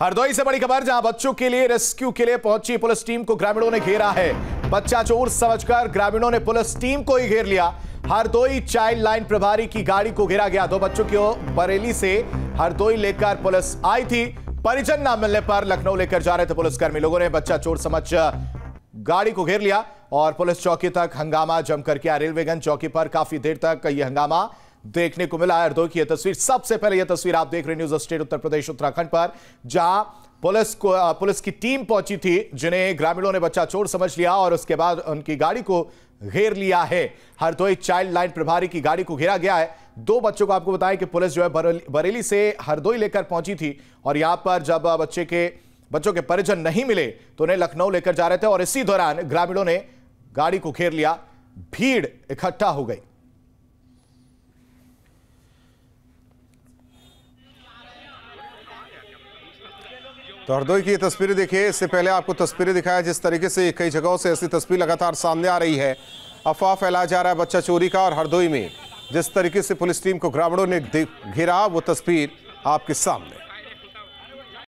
हरदोई से बड़ी खबर जहां बच्चों के लिए रेस्क्यू के लिए पहुंची पुलिस टीम को ग्रामीणों ने घेरा है बच्चा चोर समझकर ग्रामीणों ने पुलिस टीम को ही घेर लिया हरदोई चाइल्ड लाइन प्रभारी की गाड़ी को घेरा गया दो बच्चों की बरेली से हरदोई लेकर पुलिस आई थी परिजन न मिलने पर लखनऊ लेकर जा रहे थे पुलिसकर्मी लोगों ने बच्चा चोर समझ गाड़ी को घेर लिया और पुलिस चौकी तक हंगामा जमकर किया रेलवेगंज चौकी पर काफी देर तक यह हंगामा देखने को मिला है हरदोई की यह तस्वीर सबसे पहले यह तस्वीर आप देख रहे न्यूज स्टेट उत्तर प्रदेश उत्तराखंड पर जहां पुलिस को पुलिस की टीम पहुंची थी जिन्हें ग्रामीणों ने बच्चा चोर समझ लिया और उसके बाद उनकी गाड़ी को घेर लिया है हरदोई चाइल्ड लाइन प्रभारी की गाड़ी को घेरा गया है दो बच्चों को आपको बताएं कि पुलिस जो है बरेली से हरदोई लेकर पहुंची थी और यहां पर जब बच्चे के बच्चों के परिजन नहीं मिले तो उन्हें लखनऊ लेकर जा रहे थे और इसी दौरान ग्रामीणों ने गाड़ी को घेर लिया भीड़ इकट्ठा हो गई तो हरदोई की ये तस्वीरें देखिए इससे पहले आपको तस्वीरें दिखाया जिस तरीके से कई जगहों से ऐसी तस्वीर लगातार सामने आ रही है अफवाह फैलाया जा रहा है बच्चा चोरी का और हरदोई में जिस तरीके से पुलिस टीम को ग्रामीणों ने घेरा वो तस्वीर आपके सामने